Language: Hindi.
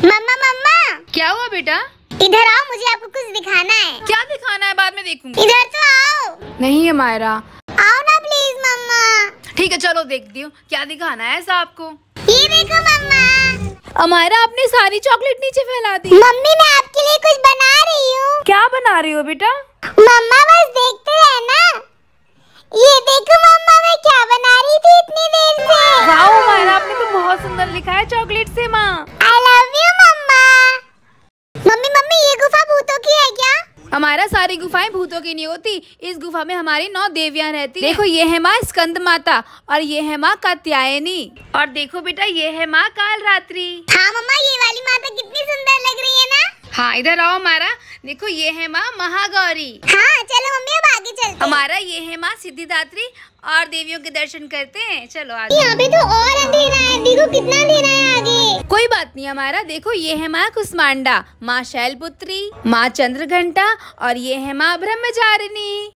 मम्मा मम्मा क्या हुआ बेटा इधर आओ मुझे आपको कुछ दिखाना है क्या दिखाना है बाद में देखूंगी इधर तो आओ नहीं है मायरा आओ ना प्लीज मम्मा ठीक है चलो देखती हूँ क्या दिखाना है ऐसा आपको ये देखो मम्मा अमायरा आपने सारी चॉकलेट नीचे फैला दी मम्मी मैं आपके लिए कुछ बना रही हूँ क्या बना रही हो बेटा मम्मा हमारा सारी गुफाएं भूतों की नहीं होती इस गुफा में हमारी नौ देवियां रहती देखो ये है माँ स्कंद माता और ये है माँ कात्यायनी और देखो बेटा ये है माँ काल रात्रि हाँ मम्मा ये वाली माता कितनी सुंदर लग रही है ना हाँ इधर आओ हमारा देखो ये है माँ महागौरी हाँ चलो मम्मी अब आगे चलते हमारा ये है माँ सिद्धिदात्री और देवियों के दर्शन करते हैं चलो आगे यहाँ पे तो और अंधेरा है देखो कितना अंधेरा है पत्नी हमारा देखो ये है माँ कुष्मांडा माँ शैलपुत्री माँ चंद्रघंटा और ये है माँ ब्रह्मचारिणी